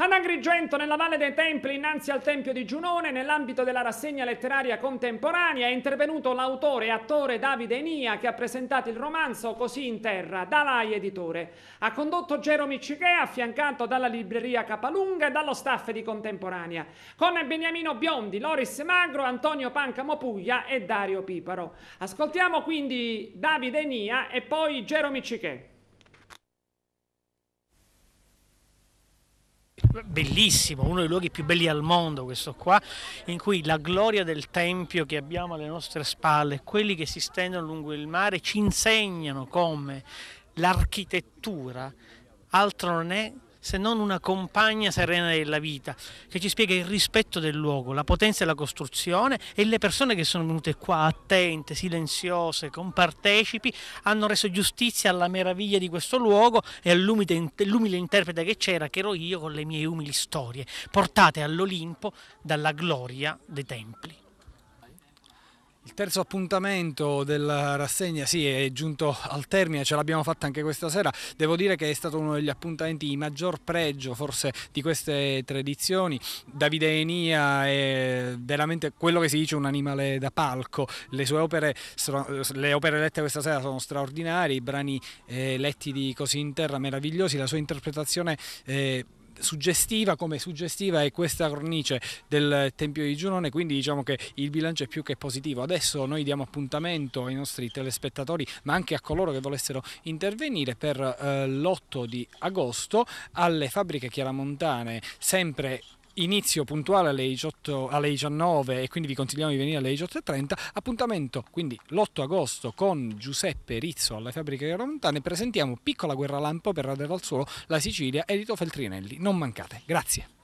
Ad Agrigento, nella Valle dei Templi innanzi al Tempio di Giunone nell'ambito della rassegna letteraria contemporanea è intervenuto l'autore e attore Davide Nia che ha presentato il romanzo Così in terra, da Dalai editore. Ha condotto Gero Miccichè affiancato dalla libreria Capalunga e dallo staff di Contemporanea con Beniamino Biondi, Loris Magro, Antonio Pancamo Puglia e Dario Piparo. Ascoltiamo quindi Davide Nia e poi Gero Miccichè. bellissimo, uno dei luoghi più belli al mondo questo qua, in cui la gloria del Tempio che abbiamo alle nostre spalle, quelli che si stendono lungo il mare, ci insegnano come l'architettura altro non è se non una compagna serena della vita, che ci spiega il rispetto del luogo, la potenza della costruzione e le persone che sono venute qua attente, silenziose, compartecipi, hanno reso giustizia alla meraviglia di questo luogo e all'umile interprete che c'era, che ero io con le mie umili storie, portate all'Olimpo dalla gloria dei templi. Il terzo appuntamento della rassegna sì, è giunto al termine, ce l'abbiamo fatta anche questa sera. Devo dire che è stato uno degli appuntamenti di maggior pregio forse di queste tre edizioni. Davide Enia è veramente quello che si dice un animale da palco. Le sue opere, le opere lette questa sera sono straordinarie, i brani eh, letti di Così in Cosinterra meravigliosi, la sua interpretazione... Eh, suggestiva come suggestiva è questa cornice del Tempio di Giunone, quindi diciamo che il bilancio è più che positivo. Adesso noi diamo appuntamento ai nostri telespettatori, ma anche a coloro che volessero intervenire per eh, l'8 di agosto alle fabbriche chiaramontane, sempre inizio puntuale alle, 18, alle 19 e quindi vi consigliamo di venire alle 18.30. Appuntamento quindi l'8 agosto con Giuseppe Rizzo alla fabbrica di Romontane. Presentiamo Piccola guerra lampo per radere al suolo la Sicilia, edito Feltrinelli. Non mancate. Grazie.